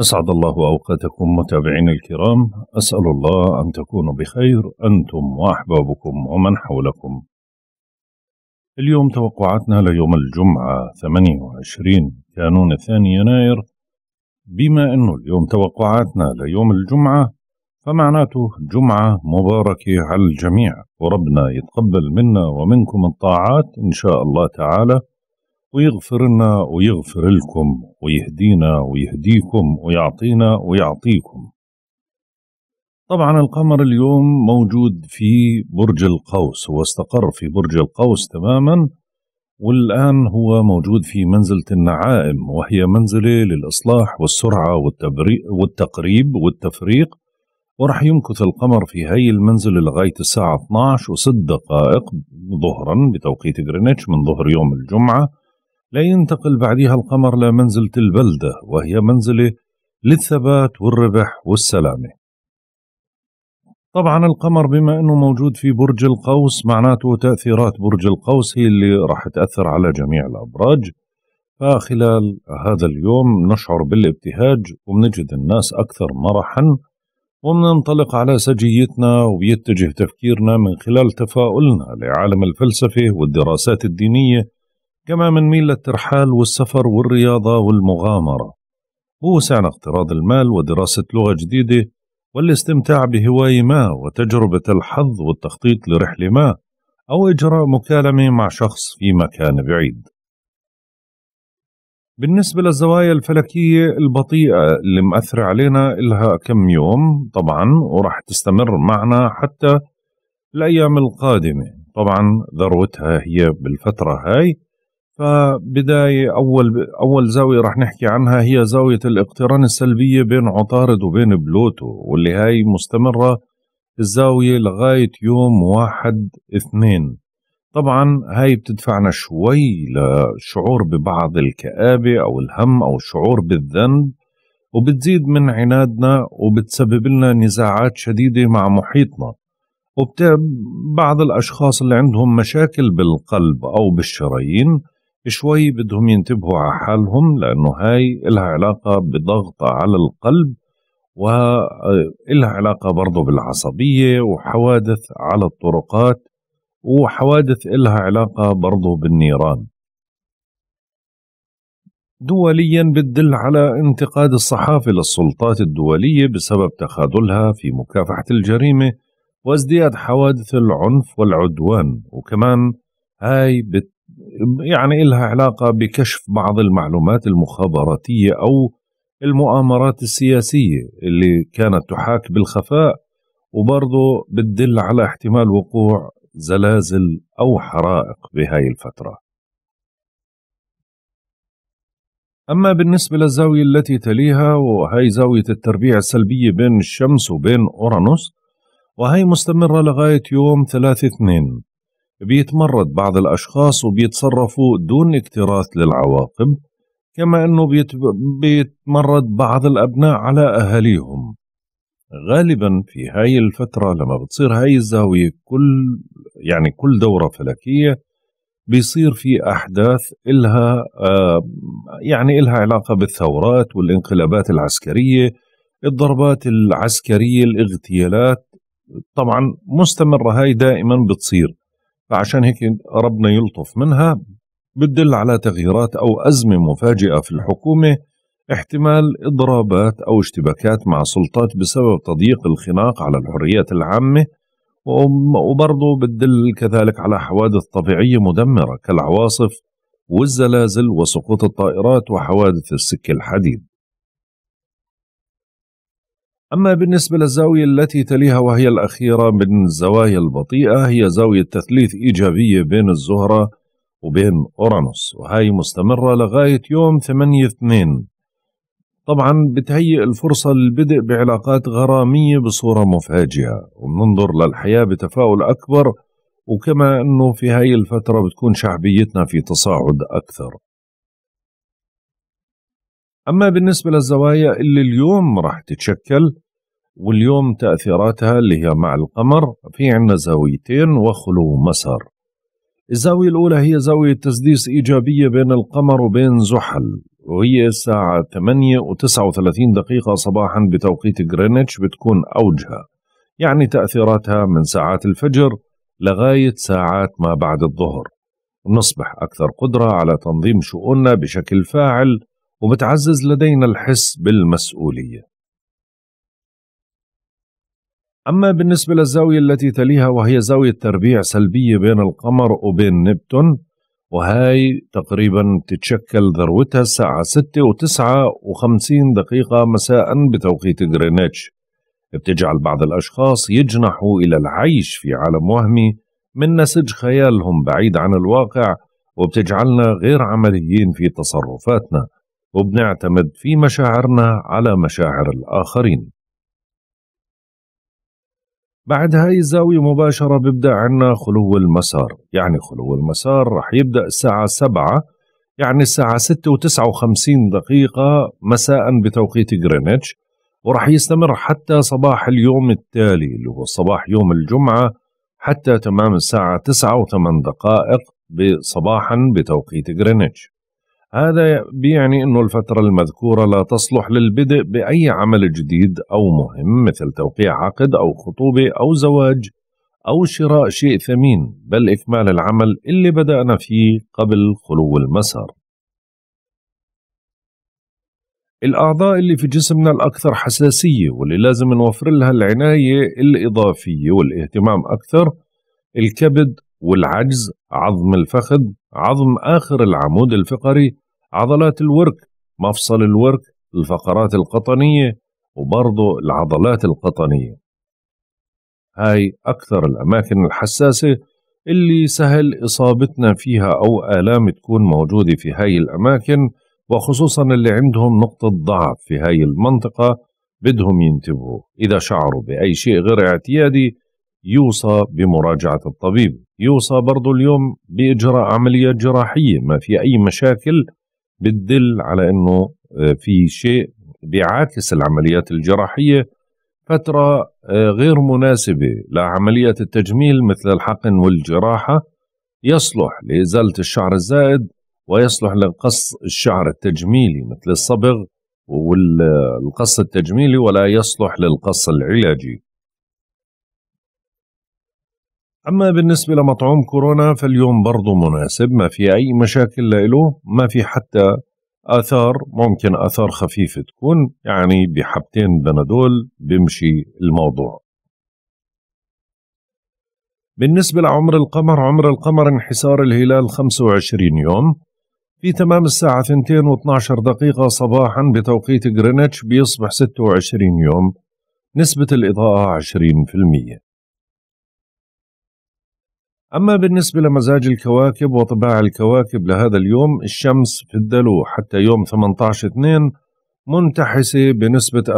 أسعد الله أوقاتكم متابعين الكرام أسأل الله أن تكونوا بخير أنتم وأحبابكم ومن حولكم اليوم توقعاتنا ليوم الجمعة 28 كانون الثاني يناير بما أنه اليوم توقعاتنا ليوم الجمعة فمعناته جمعة مباركة على الجميع وربنا يتقبل منا ومنكم الطاعات إن شاء الله تعالى ويغفر لنا ويغفر لكم ويهدينا ويهديكم ويعطينا ويعطيكم طبعا القمر اليوم موجود في برج القوس هو استقر في برج القوس تماما والآن هو موجود في منزلة النعائم وهي منزلة للإصلاح والسرعة والتقريب والتفريق ورح يمكث القمر في هاي المنزلة لغاية الساعة 12 و6 دقائق ظهرا بتوقيت غرينتش من ظهر يوم الجمعة لا ينتقل بعدها القمر لمنزلة البلدة وهي منزلة للثبات والربح والسلامة طبعا القمر بما أنه موجود في برج القوس معناته تأثيرات برج القوس هي اللي راح تأثر على جميع الأبراج فخلال هذا اليوم نشعر بالابتهاج وبنجد الناس أكثر مرحا وبننطلق على سجيتنا ويتجه تفكيرنا من خلال تفاؤلنا لعالم الفلسفة والدراسات الدينية كما منميل للترحال والسفر والرياضة والمغامرة بوسعنا اقتراض المال ودراسة لغة جديدة والاستمتاع بهواية ما وتجربة الحظ والتخطيط لرحلة ما أو إجراء مكالمة مع شخص في مكان بعيد بالنسبة للزوايا الفلكية البطيئة اللي مأثرة علينا إلها كم يوم طبعا وراح تستمر معنا حتى الأيام القادمة طبعا ذروتها هي بالفترة هاي فبداية أول أول زاوية رح نحكي عنها هي زاوية الاقتران السلبية بين عطارد وبين بلوتو واللي هاي مستمرة الزاوية لغاية يوم واحد اثنين طبعا هاي بتدفعنا شوي لشعور ببعض الكآبة أو الهم أو الشعور بالذنب وبتزيد من عنادنا وبتسبب لنا نزاعات شديدة مع محيطنا وبعض الأشخاص اللي عندهم مشاكل بالقلب أو بالشرايين شوي بدهم ينتبهوا على حالهم لأنه هاي لها علاقة بضغط على القلب ولها علاقة برضه بالعصبية وحوادث على الطرقات وحوادث لها علاقة برضه بالنيران دوليا بتدل على انتقاد الصحافة للسلطات الدولية بسبب تخاذلها في مكافحة الجريمة وازدياد حوادث العنف والعدوان وكمان هاي بت يعني إلها علاقة بكشف بعض المعلومات المخابراتية أو المؤامرات السياسية اللي كانت تحاك بالخفاء وبرضه بتدل على احتمال وقوع زلازل أو حرائق بهاي الفترة أما بالنسبة للزاوية التي تليها وهي زاوية التربيع السلبية بين الشمس وبين أورانوس وهي مستمرة لغاية يوم 3 2 بيتمرد بعض الأشخاص وبيتصرفوا دون اكتراث للعواقب كما أنه بيتمرد بعض الأبناء على أهاليهم غالبا في هاي الفترة لما بتصير هاي الزاوية كل يعني كل دورة فلكية بيصير في أحداث إلها آه، يعني إلها علاقة بالثورات والانقلابات العسكرية الضربات العسكرية الاغتيالات طبعا مستمرة هاي دائما بتصير فعشان هيك ربنا يلطف منها بتدل على تغييرات أو أزمة مفاجئة في الحكومة احتمال إضرابات أو اشتباكات مع سلطات بسبب تضييق الخناق على الحريات العامة وبرضه بتدل كذلك على حوادث طبيعية مدمرة كالعواصف والزلازل وسقوط الطائرات وحوادث السكة الحديد أما بالنسبة للزاوية التي تليها وهي الأخيرة من الزوايا البطيئة هي زاوية تثليث إيجابية بين الزهرة وبين أورانوس وهي مستمرة لغاية يوم 8 2 طبعا بتهيئ الفرصة للبدء بعلاقات غرامية بصورة مفاجئة وبننظر للحياة بتفاؤل أكبر وكما أنه في هاي الفترة بتكون شعبيتنا في تصاعد أكثر أما بالنسبة للزوايا اللي اليوم راح تتشكل واليوم تأثيراتها اللي هي مع القمر في عنا زاويتين وخلو مسار الزاوية الأولى هي زاوية تسديس إيجابية بين القمر وبين زحل وهي الساعة 8 و39 دقيقة صباحا بتوقيت غرينتش بتكون أوجها يعني تأثيراتها من ساعات الفجر لغاية ساعات ما بعد الظهر نصبح أكثر قدرة على تنظيم شؤوننا بشكل فاعل وبتعزز لدينا الحس بالمسؤولية أما بالنسبة للزاوية التي تليها وهي زاوية تربيع سلبية بين القمر وبين نبتون وهاي تقريبا تتشكل ذروتها الساعة 6 و 50 دقيقة مساء بتوقيت غرينتش بتجعل بعض الأشخاص يجنحوا إلى العيش في عالم وهمي من نسج خيالهم بعيد عن الواقع وبتجعلنا غير عمليين في تصرفاتنا وبنعتمد في مشاعرنا على مشاعر الآخرين بعد هاي الزاوية مباشرة بيبدأ عنا خلو المسار يعني خلو المسار رح يبدأ الساعة سبعة يعني الساعة ستة و وخمسين دقيقة مساء بتوقيت غرينتش ورح يستمر حتى صباح اليوم التالي اللي هو صباح يوم الجمعة حتى تمام الساعة تسعة و دقائق بصباحا بتوقيت غرينتش هذا بيعني أنه الفترة المذكورة لا تصلح للبدء بأي عمل جديد أو مهم مثل توقيع عقد أو خطوبة أو زواج أو شراء شيء ثمين بل إكمال العمل اللي بدأنا فيه قبل خلو المسار الأعضاء اللي في جسمنا الأكثر حساسية واللي لازم نوفر لها العناية الإضافية والاهتمام أكثر الكبد والعجز عظم الفخذ عظم آخر العمود الفقري عضلات الورك مفصل الورك الفقرات القطنية وبرضه العضلات القطنية هاي أكثر الأماكن الحساسة اللي سهل إصابتنا فيها أو آلام تكون موجودة في هاي الأماكن وخصوصا اللي عندهم نقطة ضعف في هاي المنطقة بدهم ينتبهوا إذا شعروا بأي شيء غير اعتيادي يوصى بمراجعة الطبيب يوصى برضو اليوم بإجراء عملية جراحية ما في أي مشاكل بتدل على أنه آه، في شيء بيعاكس العمليات الجراحية فترة آه، غير مناسبة لعملية التجميل مثل الحقن والجراحة يصلح لإزالة الشعر الزائد ويصلح لقص الشعر التجميلي مثل الصبغ والقص التجميلي ولا يصلح للقص العلاجي أما بالنسبة لمطعوم كورونا فاليوم برضه مناسب ما في أي مشاكل له ما في حتى آثار ممكن آثار خفيفة تكون يعني بحبتين بنادول بمشي الموضوع بالنسبة لعمر القمر عمر القمر انحسار الهلال 25 يوم في تمام الساعة 2 و12 دقيقة صباحا بتوقيت غرينتش بيصبح 26 يوم نسبة الإضاءة 20% أما بالنسبة لمزاج الكواكب وطباع الكواكب لهذا اليوم الشمس في الدلو حتى يوم 18/2 منتحسة بنسبة 40%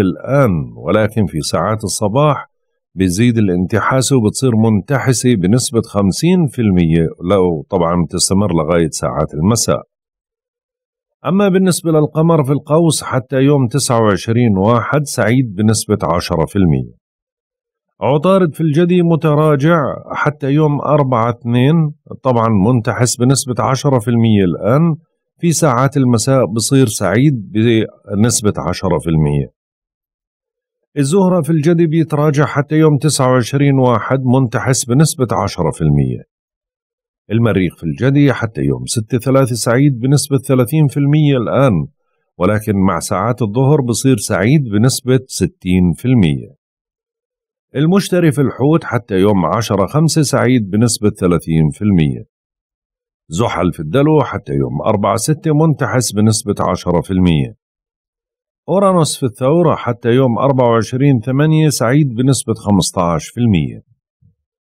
الآن ولكن في ساعات الصباح بيزيد الانتحاس وبتصير منتحسة بنسبة 50% لو طبعا تستمر لغاية ساعات المساء أما بالنسبة للقمر في القوس حتى يوم 29 واحد سعيد بنسبة 10% عطارد في الجدي متراجع حتى يوم 4 2 طبعا منتحس بنسبة 10% الآن في ساعات المساء بصير سعيد بنسبة 10% الزهرة في الجدي بيتراجع حتى يوم 29 واحد منتحس بنسبة 10% المريخ في الجدي حتى يوم 6 3 سعيد بنسبة 30% الآن ولكن مع ساعات الظهر بصير سعيد بنسبة 60% المشتري في الحوت حتى يوم 10 5 سعيد بنسبة 30% زحل في الدلو حتى يوم 4 6 منتحس بنسبة 10% أورانوس في الثورة حتى يوم 24 8 سعيد بنسبة 15%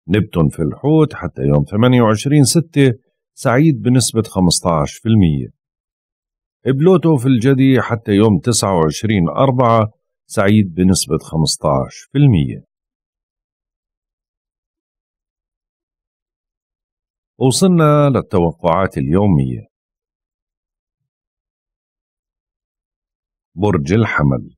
نبتون في الحوت حتى يوم 28 6 سعيد بنسبة 15% بلوتو في الجدي حتى يوم 29 4 سعيد بنسبة 15% وصلنا للتوقعات اليومية برج الحمل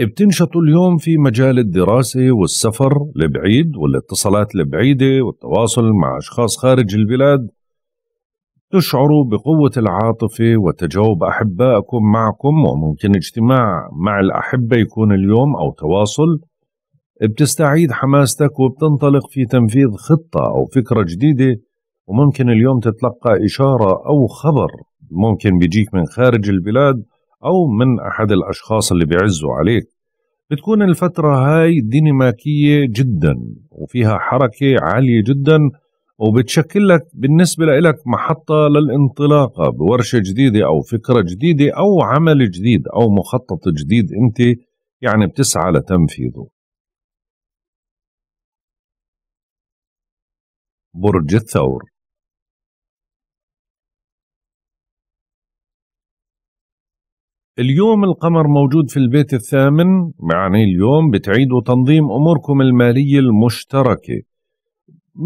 بتنشطوا اليوم في مجال الدراسة والسفر لبعيد والاتصالات البعيدة والتواصل مع أشخاص خارج البلاد تشعروا بقوة العاطفة وتجاوب أحبائكم معكم وممكن اجتماع مع الأحبة يكون اليوم أو تواصل بتستعيد حماستك وبتنطلق في تنفيذ خطة أو فكرة جديدة وممكن اليوم تتلقى إشارة أو خبر ممكن بيجيك من خارج البلاد أو من أحد الأشخاص اللي بيعزوا عليك بتكون الفترة هاي ديناميكية جدا وفيها حركة عالية جدا وبتشكل لك بالنسبة لك محطة للانطلاقة بورشة جديدة أو فكرة جديدة أو عمل جديد أو مخطط جديد أنت يعني بتسعى لتنفيذه برج الثور اليوم القمر موجود في البيت الثامن يعني اليوم بتعيدوا تنظيم أموركم المالية المشتركة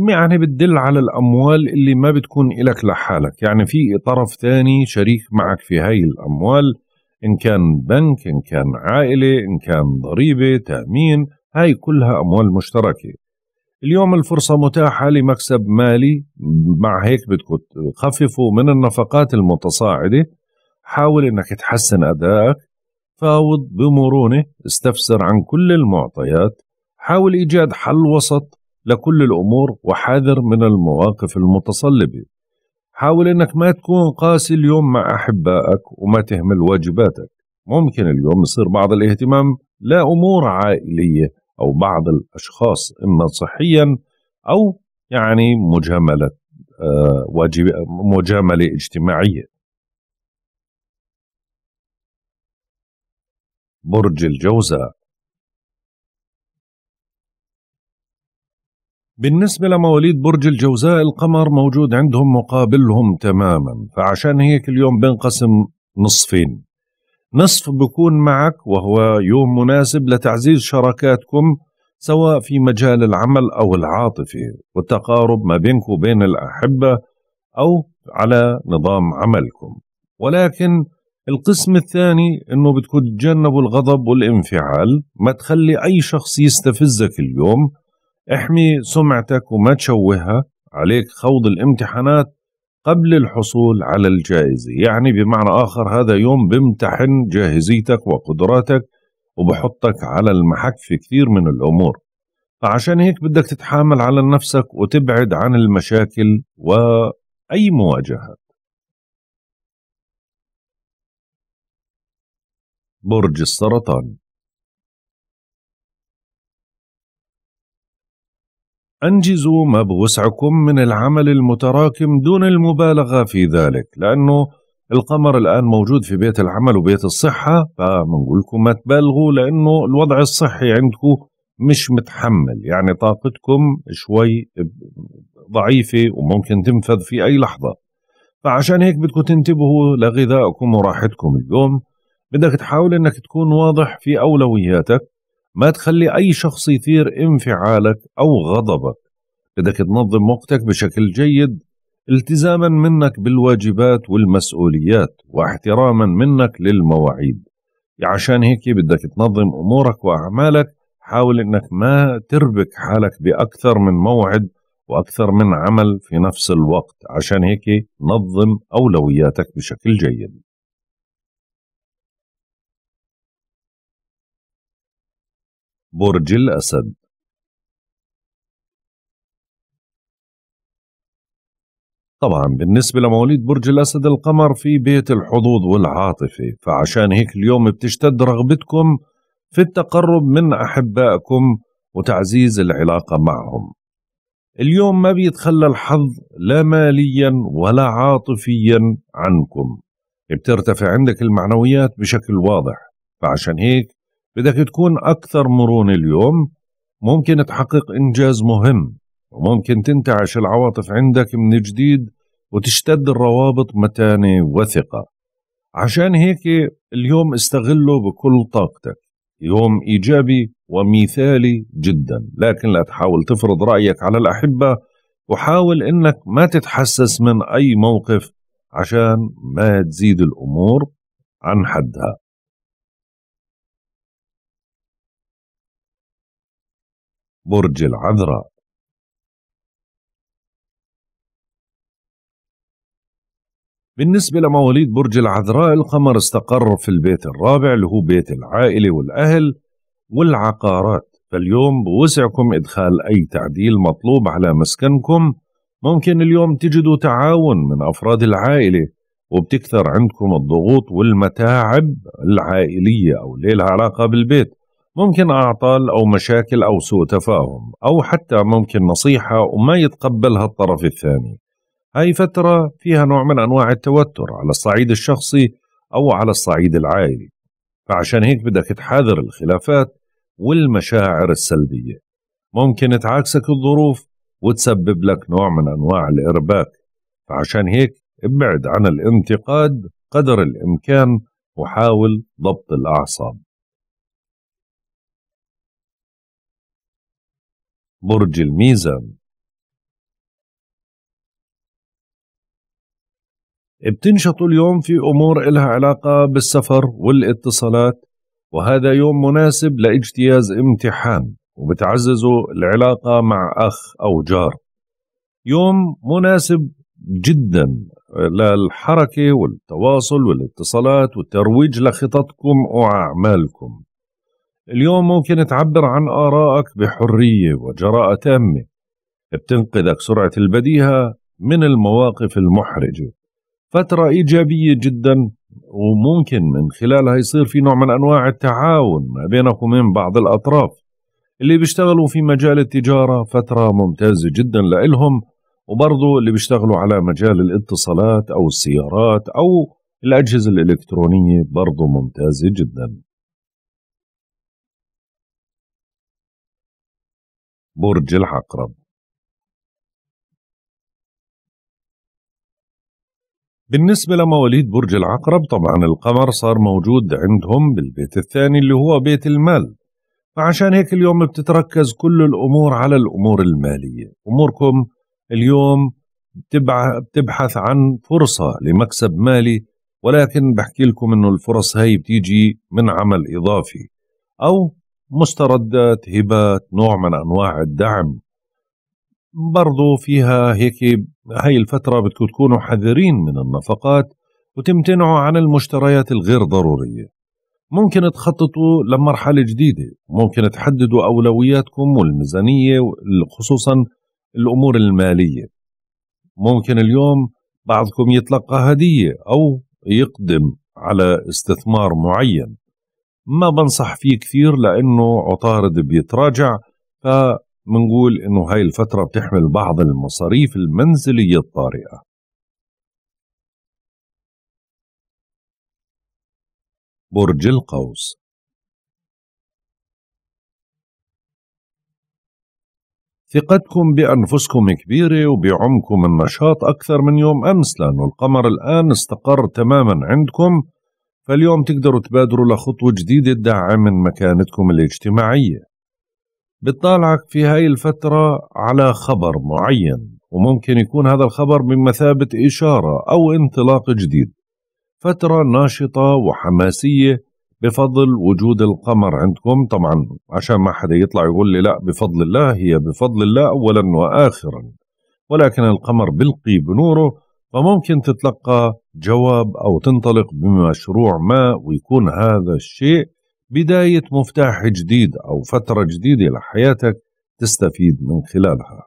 يعني بتدل على الأموال اللي ما بتكون إلك لحالك يعني في طرف ثاني شريك معك في هاي الأموال إن كان بنك إن كان عائلة إن كان ضريبة تأمين هاي كلها أموال مشتركة اليوم الفرصة متاحة لمكسب مالي مع هيك بدكم تخففوا من النفقات المتصاعدة حاول انك تحسن ادائك فاوض بمرونة استفسر عن كل المعطيات حاول ايجاد حل وسط لكل الامور وحذر من المواقف المتصلبة حاول انك ما تكون قاسي اليوم مع احبائك وما تهمل واجباتك ممكن اليوم يصير بعض الاهتمام لامور عائليه أو بعض الأشخاص إما صحيا أو يعني مجاملة آه، واجب مجاملة اجتماعية برج الجوزاء بالنسبة لمواليد برج الجوزاء القمر موجود عندهم مقابلهم تماما فعشان هيك اليوم بنقسم نصفين نصف بكون معك وهو يوم مناسب لتعزيز شراكاتكم سواء في مجال العمل أو العاطفي والتقارب ما بينك وبين الأحبة أو على نظام عملكم ولكن القسم الثاني أنه بدكم تتجنبوا الغضب والانفعال ما تخلي أي شخص يستفزك اليوم احمي سمعتك وما تشوهها عليك خوض الامتحانات قبل الحصول على الجائزة يعني بمعنى آخر هذا يوم بمتحن جاهزيتك وقدراتك وبحطك على المحك في كثير من الأمور فعشان هيك بدك تتحامل على نفسك وتبعد عن المشاكل وأي مواجهات برج السرطان أنجزوا ما بوسعكم من العمل المتراكم دون المبالغة في ذلك لأنه القمر الآن موجود في بيت العمل وبيت الصحة فبنقول لكم ما تبالغوا لأنه الوضع الصحي عندكم مش متحمل يعني طاقتكم شوي ضعيفة وممكن تنفذ في أي لحظة فعشان هيك بدكم تنتبهوا لغذائكم وراحتكم اليوم بدك تحاول انك تكون واضح في اولوياتك ما تخلي أي شخص يثير انفعالك أو غضبك بدك تنظم وقتك بشكل جيد التزاما منك بالواجبات والمسؤوليات واحتراما منك للمواعيد عشان هيك بدك تنظم أمورك وأعمالك حاول أنك ما تربك حالك بأكثر من موعد وأكثر من عمل في نفس الوقت عشان هيك نظم أولوياتك بشكل جيد برج الأسد طبعا بالنسبة لمواليد برج الأسد القمر في بيت الحظوظ والعاطفة فعشان هيك اليوم بتشتد رغبتكم في التقرب من أحبائكم وتعزيز العلاقة معهم اليوم ما بيتخلى الحظ لا ماليا ولا عاطفيا عنكم بترتفع عندك المعنويات بشكل واضح فعشان هيك بدك تكون أكثر مرونة اليوم ممكن تحقق إنجاز مهم وممكن تنتعش العواطف عندك من جديد وتشتد الروابط متانة وثقة عشان هيك اليوم استغله بكل طاقتك يوم إيجابي ومثالي جدا لكن لا تحاول تفرض رأيك على الأحبة وحاول إنك ما تتحسس من أي موقف عشان ما تزيد الأمور عن حدها برج العذراء بالنسبة لمواليد برج العذراء القمر استقر في البيت الرابع اللي هو بيت العائلة والأهل والعقارات فاليوم بوسعكم إدخال أي تعديل مطلوب على مسكنكم ممكن اليوم تجدوا تعاون من أفراد العائلة وبتكثر عندكم الضغوط والمتاعب العائلية أو ليلها لها علاقة بالبيت ممكن أعطال أو مشاكل أو سوء تفاهم أو حتى ممكن نصيحة وما يتقبلها الطرف الثاني هاي فترة فيها نوع من أنواع التوتر على الصعيد الشخصي أو على الصعيد العائلي فعشان هيك بدك تحاذر الخلافات والمشاعر السلبية ممكن تعاكسك الظروف وتسبب لك نوع من أنواع الإرباك فعشان هيك ابعد عن الانتقاد قدر الإمكان وحاول ضبط الأعصاب برج الميزان بتنشطوا اليوم في أمور إلها علاقة بالسفر والاتصالات وهذا يوم مناسب لاجتياز امتحان وبتعززوا العلاقة مع أخ أو جار يوم مناسب جدا للحركة والتواصل والاتصالات والترويج لخططكم وأعمالكم اليوم ممكن تعبر عن آرائك بحرية وجراءة تامة بتنقذك سرعة البديهة من المواقف المحرجة فترة إيجابية جدا وممكن من خلالها يصير في نوع من أنواع التعاون ما بينك ومن بعض الأطراف اللي بيشتغلوا في مجال التجارة فترة ممتازة جدا لإلهم وبرضه اللي بيشتغلوا على مجال الاتصالات أو السيارات أو الأجهزة الإلكترونية برضه ممتازة جداً برج العقرب بالنسبة لمواليد برج العقرب طبعا القمر صار موجود عندهم بالبيت الثاني اللي هو بيت المال فعشان هيك اليوم بتتركز كل الأمور على الأمور المالية أموركم اليوم بتبحث عن فرصة لمكسب مالي ولكن بحكي لكم انه الفرص هاي بتيجي من عمل اضافي او مستردات هبات نوع من أنواع الدعم برضو فيها هيك هاي الفترة بدكم تكونوا حذرين من النفقات وتمتنعوا عن المشتريات الغير ضرورية ممكن تخططوا لمرحلة جديدة ممكن تحددوا أولوياتكم والميزانية خصوصا الأمور المالية ممكن اليوم بعضكم يتلقى هدية أو يقدم على استثمار معين ما بنصح فيه كثير لانه عطارد بيتراجع فمنقول انه هاي الفتره بتحمل بعض المصاريف المنزليه الطارئه برج القوس ثقتكم بأنفسكم كبيرة وبعمكم النشاط أكثر من يوم أمس لأنه القمر الآن استقر تماما عندكم فاليوم تقدروا تبادروا لخطوة جديدة تدعم من مكانتكم الاجتماعية بتطالعك في هاي الفترة على خبر معين وممكن يكون هذا الخبر بمثابة إشارة أو انطلاق جديد فترة ناشطة وحماسية بفضل وجود القمر عندكم طبعا عشان ما حدا يطلع يقول لي لا بفضل الله هي بفضل الله أولا وآخرا ولكن القمر بلقي بنوره فممكن تتلقى جواب أو تنطلق بمشروع ما ويكون هذا الشيء بداية مفتاح جديد أو فترة جديدة لحياتك تستفيد من خلالها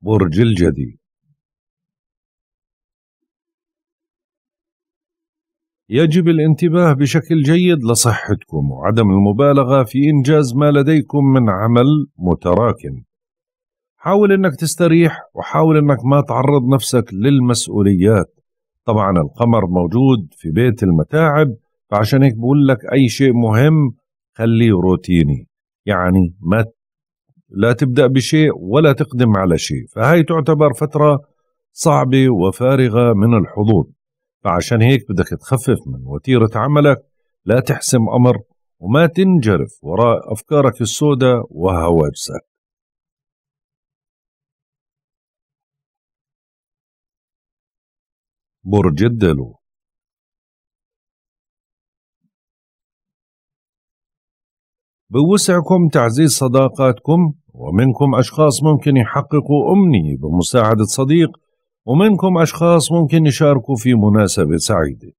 برج الجدي يجب الانتباه بشكل جيد لصحتكم وعدم المبالغة في إنجاز ما لديكم من عمل متراكم حاول انك تستريح وحاول انك ما تعرض نفسك للمسؤوليات طبعا القمر موجود في بيت المتاعب فعشان هيك بقول لك اي شيء مهم خليه روتيني يعني ما لا تبدا بشيء ولا تقدم على شيء فهي تعتبر فتره صعبه وفارغه من الحظوظ فعشان هيك بدك تخفف من وتيره عملك لا تحسم امر وما تنجرف وراء افكارك السوداء وهواجسك برج الدلو بوسعكم تعزيز صداقاتكم ومنكم أشخاص ممكن يحققوا أمنية بمساعدة صديق ومنكم أشخاص ممكن يشاركوا في مناسبة سعيدة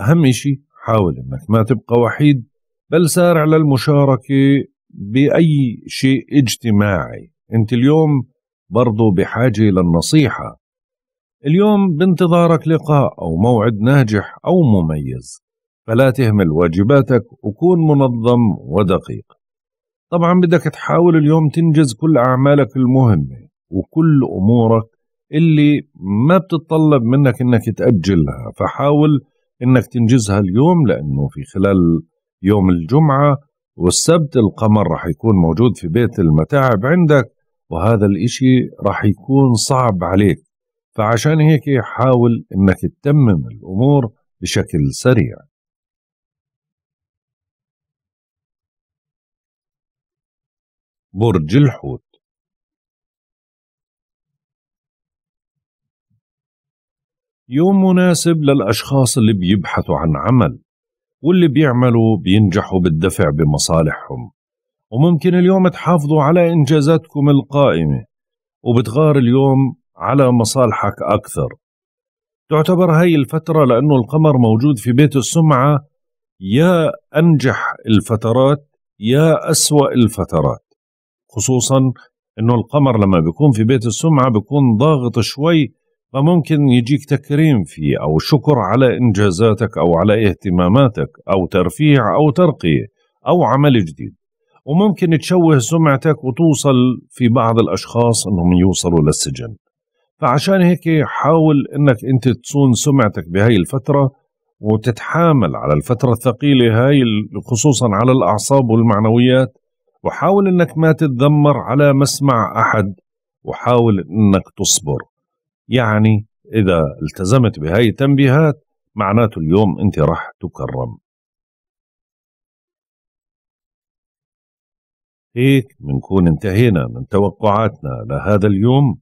أهم شيء حاول أنك ما تبقى وحيد بل سارع للمشاركة بأي شيء اجتماعي أنت اليوم برضو بحاجة للنصيحة اليوم بانتظارك لقاء أو موعد ناجح أو مميز فلا تهمل واجباتك وكون منظم ودقيق طبعا بدك تحاول اليوم تنجز كل أعمالك المهمة وكل أمورك اللي ما بتتطلب منك انك تأجلها فحاول انك تنجزها اليوم لانه في خلال يوم الجمعة والسبت القمر رح يكون موجود في بيت المتاعب عندك وهذا الاشي رح يكون صعب عليك فعشان هيك حاول انك تتمم الامور بشكل سريع برج الحوت يوم مناسب للأشخاص اللي بيبحثوا عن عمل واللي بيعملوا بينجحوا بالدفع بمصالحهم وممكن اليوم تحافظوا على إنجازاتكم القائمة وبتغار اليوم على مصالحك أكثر تعتبر هاي الفترة لأنه القمر موجود في بيت السمعة يا أنجح الفترات يا أسوأ الفترات خصوصا أنه القمر لما بيكون في بيت السمعة بيكون ضاغط شوي فممكن يجيك تكريم فيه أو شكر على إنجازاتك أو على اهتماماتك أو ترفيع أو ترقية أو عمل جديد وممكن تشوه سمعتك وتوصل في بعض الأشخاص أنهم يوصلوا للسجن فعشان هيك حاول انك انت تصون سمعتك بهاي الفتره وتتحامل على الفتره الثقيله هاي خصوصا على الاعصاب والمعنويات وحاول انك ما تتذمر على مسمع احد وحاول انك تصبر يعني اذا التزمت بهاي التنبيهات معناته اليوم انت راح تكرم هيك بنكون انتهينا من توقعاتنا لهذا اليوم